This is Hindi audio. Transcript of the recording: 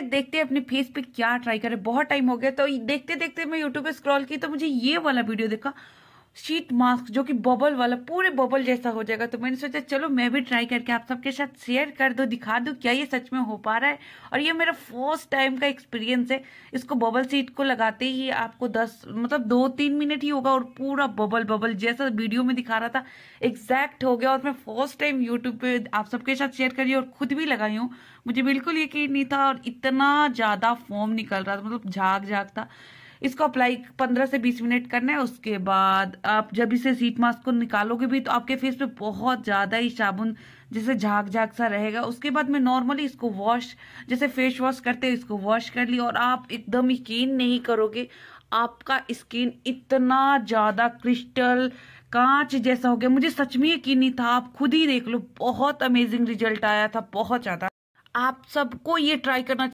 गाइज देखते हैं अपने फेस पे क्या ट्राई करें बहुत टाइम हो गया तो देखते देखते मैं यूट्यूब पे स्क्रॉल की तो मुझे ये वाला वीडियो देखा शीट मास्क जो कि बबल वाला पूरे बबल जैसा हो जाएगा तो मैंने सोचा चलो मैं भी ट्राई करके आप सबके साथ शेयर कर दो दिखा दो क्या ये सच में हो पा रहा है और ये मेरा फर्स्ट टाइम का एक्सपीरियंस है इसको बबल सीट को लगाते ही आपको दस मतलब दो तीन मिनट ही होगा और पूरा बबल बबल जैसा वीडियो में दिखा रहा था एग्जैक्ट हो गया और मैं फर्स्ट टाइम यूट्यूब पर आप सबके साथ शेयर करी और खुद भी लगाई हूँ मुझे बिल्कुल यकीन नहीं था और इतना ज़्यादा फॉर्म निकल रहा था मतलब झाग झाग था इसको अप्लाई पंद्रह से बीस मिनट करना है उसके बाद आप जब इसे सीट मास्क को निकालोगे भी तो आपके फेस पे बहुत ज़्यादा ही साबुन जैसे झाग झाग सा रहेगा उसके बाद मैं नॉर्मली इसको वॉश जैसे फेस वॉश करते हैं इसको वॉश कर ली और आप एकदम यकीन नहीं करोगे आपका स्किन इतना ज़्यादा क्रिस्टल कांच जैसा हो गया मुझे सच में यकीन नहीं था आप खुद ही देख लो बहुत अमेजिंग रिजल्ट आया था बहुत ज़्यादा आप सबको ये ट्राई करना